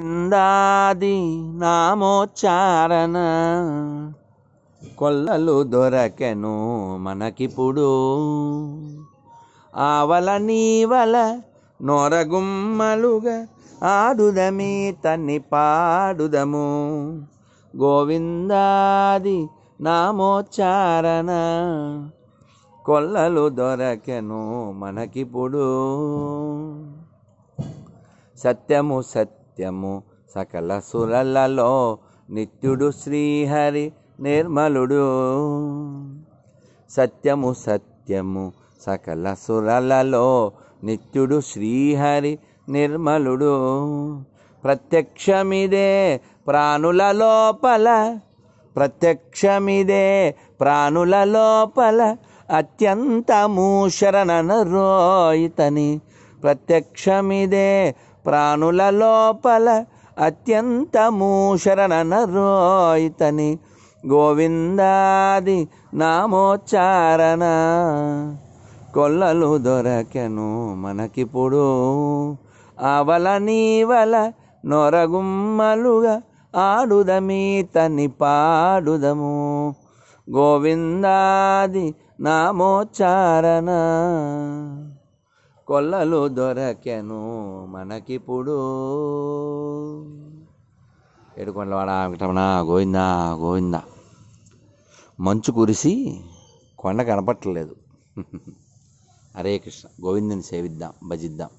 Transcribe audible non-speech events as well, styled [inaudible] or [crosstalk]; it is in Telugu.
ఇందాది నామోచారణ కొల్లలు దొరకెను మనకిప్పుడు ఆవల నీవల నొరగుమ్మలుగా ఆడుదమీ తన్ని పాడుదము గోవిందాది నామోచారణ కొల్లలు దొరకెను మనకిప్పుడు సత్యము సత్య నిత్యము సకల సురలలో నిత్యుడు శ్రీహరి నిర్మలుడు సత్యము సత్యము సకల సురలలో నిత్యుడు శ్రీహరి నిర్మలుడు ప్రత్యక్షమిదే ప్రాణుల లోపల ప్రత్యక్షమిదే ప్రాణుల లోపల అత్యంతము రోయితని ప్రత్యక్షమిదే ప్రాణుల లోపల అత్యంతము శరణనరోయితని గోవిందాది నామోచారణ కొల్లలు దొరకెను మనకిప్పుడు అవల నీవల నొరగుమ్మలుగా ఆడుదమీ తని పాడుదము గోవిందాది నామోచారణ కొల్లలు దొరకెను మనకిప్పుడు ఏడుకొండలవాడ వెంకటరమణ గోవిందా గోవిందా మంచు కురిసి కొండ కనపట్టలేదు [laughs] హరే కృష్ణ గోవిందని సేవిద్దాం భజిద్దాం